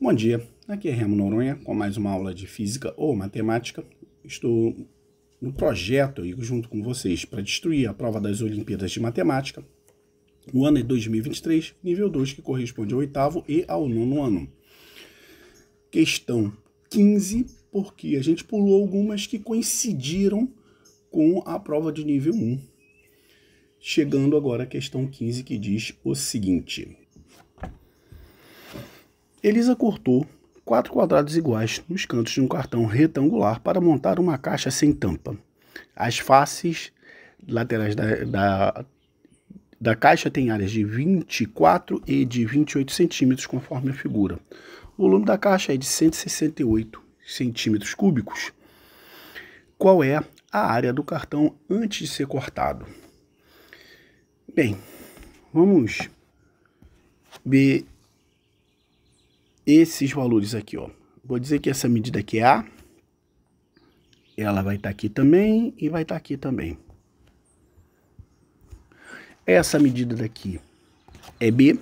Bom dia, aqui é Remo Noronha com mais uma aula de Física ou Matemática. Estou no projeto e junto com vocês para destruir a prova das Olimpíadas de Matemática. O ano é 2023, nível 2, que corresponde ao oitavo e ao nono ano. Questão 15, porque a gente pulou algumas que coincidiram com a prova de nível 1. Chegando agora à questão 15, que diz o seguinte: Elisa cortou quatro quadrados iguais nos cantos de um cartão retangular para montar uma caixa sem tampa. As faces laterais da, da, da caixa têm áreas de 24 e de 28 centímetros, conforme a figura. O volume da caixa é de 168 centímetros cúbicos. Qual é a área do cartão antes de ser cortado? Bem, vamos ver esses valores aqui, ó. Vou dizer que essa medida aqui é A. Ela vai estar tá aqui também e vai estar tá aqui também. Essa medida daqui é B.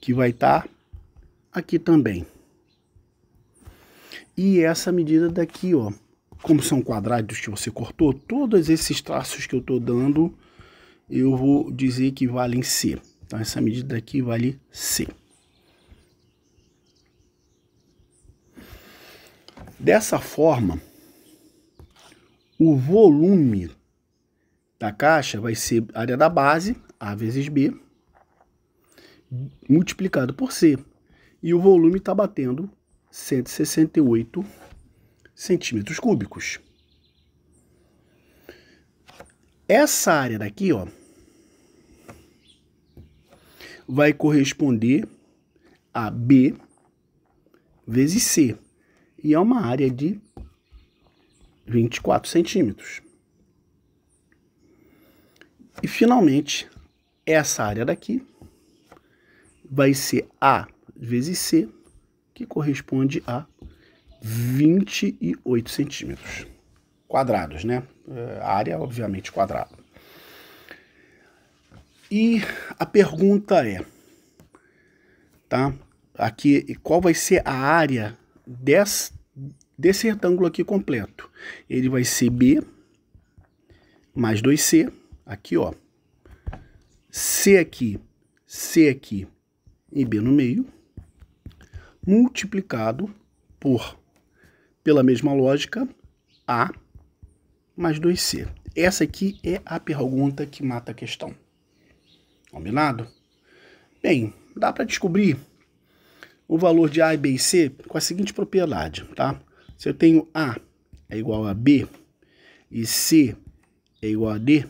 Que vai estar tá aqui também. E essa medida daqui, ó, como são quadrados que você cortou, todos esses traços que eu estou dando eu vou dizer que valem C. Então, essa medida aqui vale C. Dessa forma, o volume da caixa vai ser área da base, A vezes B, multiplicado por C. E o volume está batendo 168 centímetros cúbicos. Essa área daqui, ó, vai corresponder a B vezes C. E é uma área de 24 centímetros. E finalmente, essa área daqui vai ser A vezes C, que corresponde a 28 centímetros quadrados, né? É, área, obviamente, quadrada. E a pergunta é, tá? Aqui, qual vai ser a área desse, desse retângulo aqui completo? Ele vai ser B mais 2C, aqui, ó. C aqui, C aqui e B no meio, multiplicado por, pela mesma lógica, A mais 2C. Essa aqui é a pergunta que mata a questão. Combinado? Bem, dá para descobrir o valor de A B e C com a seguinte propriedade, tá? Se eu tenho A é igual a B e C é igual a D,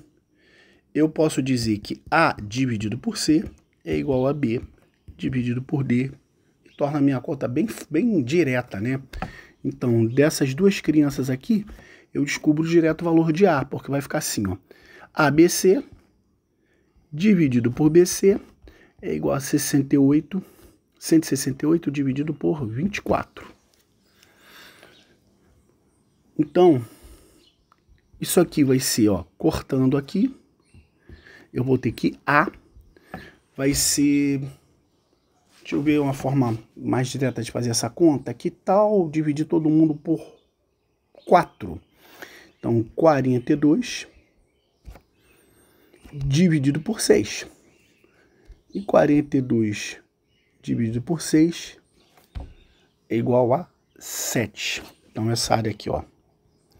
eu posso dizer que A dividido por C é igual a B dividido por D, que torna a minha conta bem, bem direta, né? Então, dessas duas crianças aqui, eu descubro direto o valor de A, porque vai ficar assim, ó. ABC dividido por BC é igual a 68, 168 dividido por 24. Então, isso aqui vai ser, ó, cortando aqui, eu vou ter que A vai ser, deixa eu ver uma forma mais direta de fazer essa conta, que tal dividir todo mundo por 4? Então, 42 dividido por 6. E 42 dividido por 6 é igual a 7. Então, essa área aqui, ó.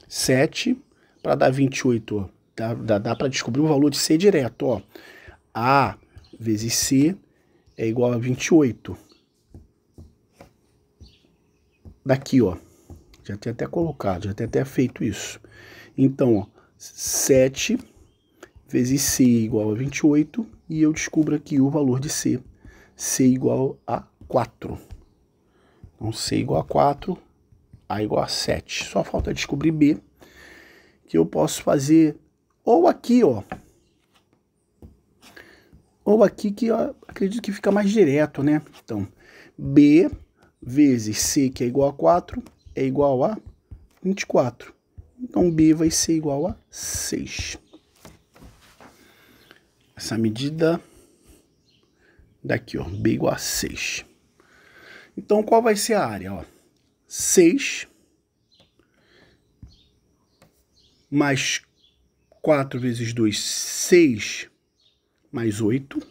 7 para dar 28, ó. Dá, dá, dá para descobrir o valor de C direto, ó. A vezes C é igual a 28. Daqui, ó. Já tem até colocado, já tem até feito isso. Então, ó, 7 vezes C igual a 28 e eu descubro aqui o valor de C. C igual a 4. Então, C igual a 4, A igual a 7. Só falta descobrir B, que eu posso fazer ou aqui, ó. Ou aqui que ó, acredito que fica mais direto, né? Então, B vezes C, que é igual a 4, é igual a 24. Então, B vai ser igual a 6. Essa medida daqui, ó, B igual a 6. Então, qual vai ser a área? Ó, 6 mais 4 vezes 2, 6 mais 8,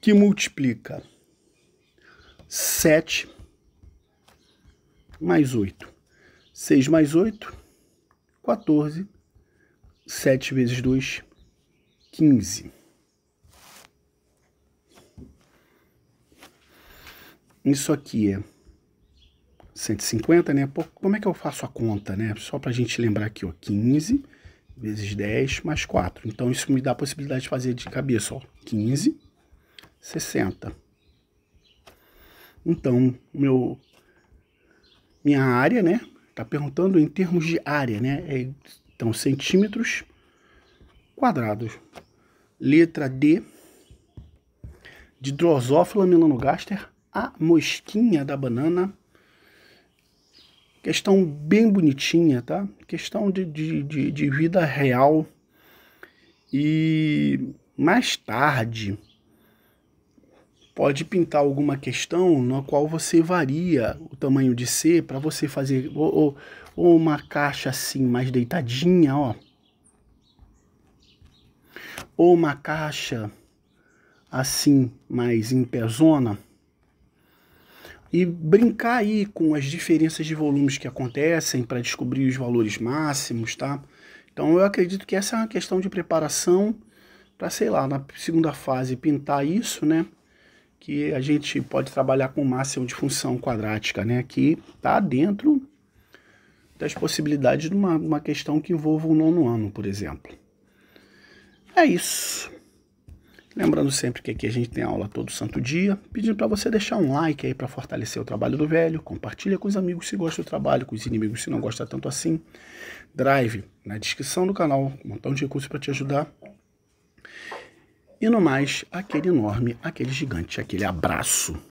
que multiplica 7 mais 8. 6 mais 8, 14. 7 vezes 2, 15. Isso aqui é 150, né? como é que eu faço a conta, né? Só para a gente lembrar aqui, ó, 15 vezes 10 mais 4. Então, isso me dá a possibilidade de fazer de cabeça, ó, 15, 60. Então, meu minha área, né? Tá perguntando em termos de área, né? É, então, centímetros quadrados. Letra D. De Drosófila melanogaster, a mosquinha da banana. Questão bem bonitinha, tá? Questão de, de, de, de vida real. E mais tarde, pode pintar alguma questão na qual você varia o tamanho de C para você fazer ou, ou, uma caixa assim mais deitadinha, ó. Ou uma caixa assim mais em pezona. E brincar aí com as diferenças de volumes que acontecem para descobrir os valores máximos, tá? Então eu acredito que essa é uma questão de preparação para, sei lá, na segunda fase pintar isso, né? que a gente pode trabalhar com máximo de função quadrática, né? Que está dentro das possibilidades de uma, uma questão que envolva o nono ano, por exemplo. É isso. Lembrando sempre que aqui a gente tem aula todo santo dia, pedindo para você deixar um like aí para fortalecer o trabalho do velho, compartilha com os amigos se gosta do trabalho, com os inimigos se não gosta tanto assim. Drive na descrição do canal, um montão de recursos para te ajudar. E no mais, aquele enorme, aquele gigante, aquele abraço.